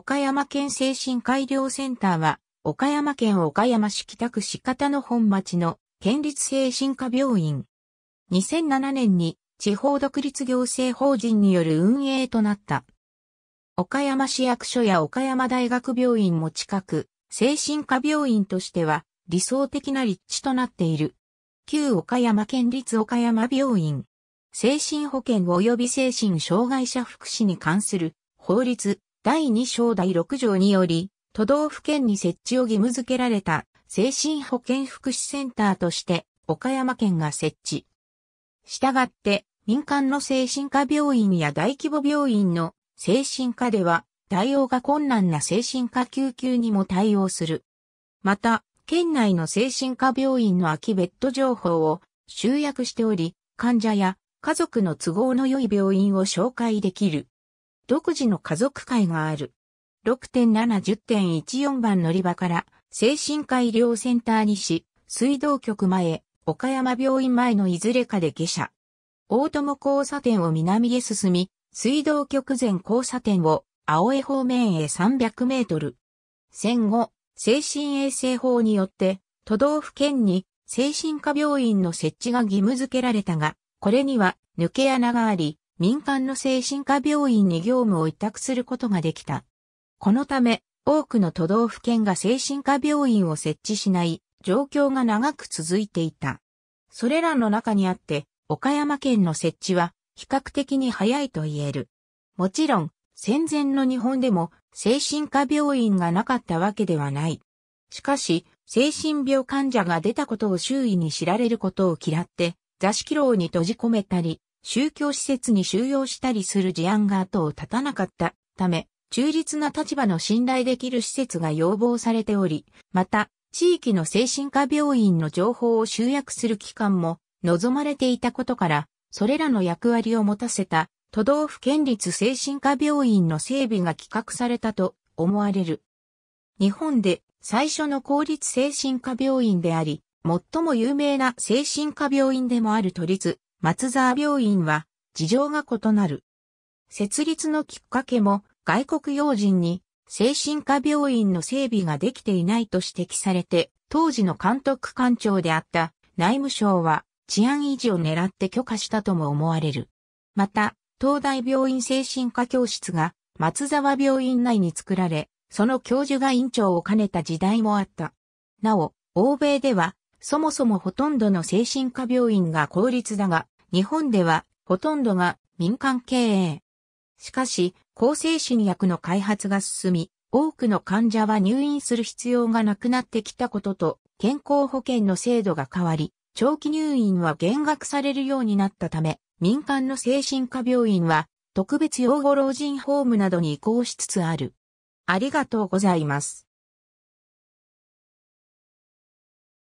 岡山県精神改良センターは、岡山県岡山市北区四方の本町の県立精神科病院。2007年に地方独立行政法人による運営となった。岡山市役所や岡山大学病院も近く、精神科病院としては理想的な立地となっている。旧岡山県立岡山病院。精神保健及び精神障害者福祉に関する法律、第2章第6条により、都道府県に設置を義務付けられた精神保健福祉センターとして岡山県が設置。したがって、民間の精神科病院や大規模病院の精神科では対応が困難な精神科救急にも対応する。また、県内の精神科病院の空きベッド情報を集約しており、患者や家族の都合の良い病院を紹介できる。独自の家族会がある。6.710.14番乗り場から、精神科医療センター西、水道局前、岡山病院前のいずれかで下車。大友交差点を南へ進み、水道局前交差点を青江方面へ300メートル。戦後、精神衛生法によって、都道府県に精神科病院の設置が義務付けられたが、これには抜け穴があり、民間の精神科病院に業務を委託することができた。このため、多くの都道府県が精神科病院を設置しない状況が長く続いていた。それらの中にあって、岡山県の設置は比較的に早いと言える。もちろん、戦前の日本でも精神科病院がなかったわけではない。しかし、精神病患者が出たことを周囲に知られることを嫌って、座敷牢に閉じ込めたり、宗教施設に収容したりする事案が後を絶たなかったため、中立な立場の信頼できる施設が要望されており、また、地域の精神科病院の情報を集約する機関も望まれていたことから、それらの役割を持たせた都道府県立精神科病院の整備が企画されたと思われる。日本で最初の公立精神科病院であり、最も有名な精神科病院でもある都立松沢病院は事情が異なる。設立のきっかけも外国要人に精神科病院の整備ができていないと指摘されて、当時の監督官庁であった内務省は治安維持を狙って許可したとも思われる。また、東大病院精神科教室が松沢病院内に作られ、その教授が院長を兼ねた時代もあった。なお、欧米ではそもそもほとんどの精神科病院が公立だが、日本ではほとんどが民間経営。しかし、抗精神薬の開発が進み、多くの患者は入院する必要がなくなってきたことと、健康保険の制度が変わり、長期入院は減額されるようになったため、民間の精神科病院は特別養護老人ホームなどに移行しつつある。ありがとうございます。